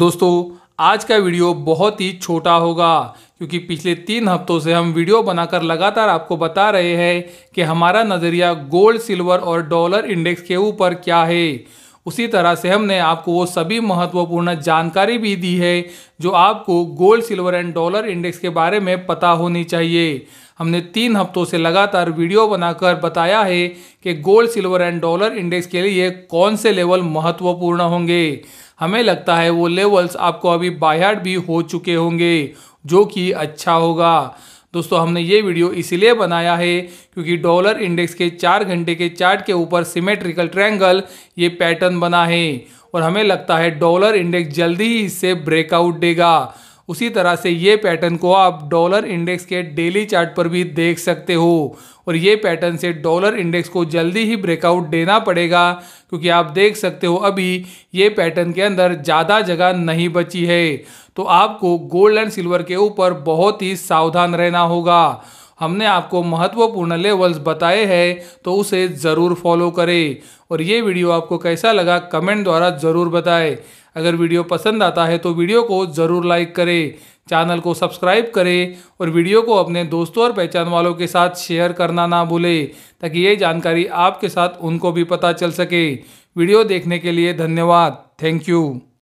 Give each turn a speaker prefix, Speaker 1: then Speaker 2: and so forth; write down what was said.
Speaker 1: दोस्तों आज का वीडियो बहुत ही छोटा होगा क्योंकि पिछले तीन हफ्तों से हम वीडियो बनाकर लगातार आपको बता रहे हैं कि हमारा नज़रिया गोल्ड सिल्वर और डॉलर इंडेक्स के ऊपर क्या है उसी तरह से हमने आपको वो सभी महत्वपूर्ण जानकारी भी दी है जो आपको gold silver and dollar index के बारे में पता होनी चाहिए हमने तीन हफ्तों से लगातार वीडियो बनाकर बताया है कि gold silver and dollar index के लिए कौन से लेवल महत्वपूर्ण होंगे हमें लगता है वो लेवल्स आपको अभी बाहर भी हो चुके होंगे जो कि अच्छा होगा दोस्तों हमने ये वीडियो इसीलिए बनाया है क्योंकि डॉलर इंडेक्स के चार घंटे के चार्ट के ऊपर सिमेट्रिकल ट्रैंगल ये पैटर्न बना है और हमें लगता है डॉलर इंडेक्स जल्दी ही इससे ब्रेकआउट देगा उसी तरह से ये पैटर्न को आप डॉलर इंडेक्स के डेली चार्ट पर भी देख सकते हो और ये पैटर्न से डॉलर इंडेक्स को जल्दी ही ब्रेकआउट देना पड़ेगा क्योंकि आप देख सकते हो अभी ये पैटर्न के अंदर ज़्यादा जगह नहीं बची है तो आपको गोल्ड एंड सिल्वर के ऊपर बहुत ही सावधान रहना होगा हमने आपको महत्वपूर्ण लेवल्स बताए हैं तो उसे ज़रूर फॉलो करें और ये वीडियो आपको कैसा लगा कमेंट द्वारा ज़रूर बताएं अगर वीडियो पसंद आता है तो वीडियो को ज़रूर लाइक करें चैनल को सब्सक्राइब करें और वीडियो को अपने दोस्तों और पहचान वालों के साथ शेयर करना ना भूलें ताकि ये जानकारी आपके साथ उनको भी पता चल सके वीडियो देखने के लिए धन्यवाद थैंक यू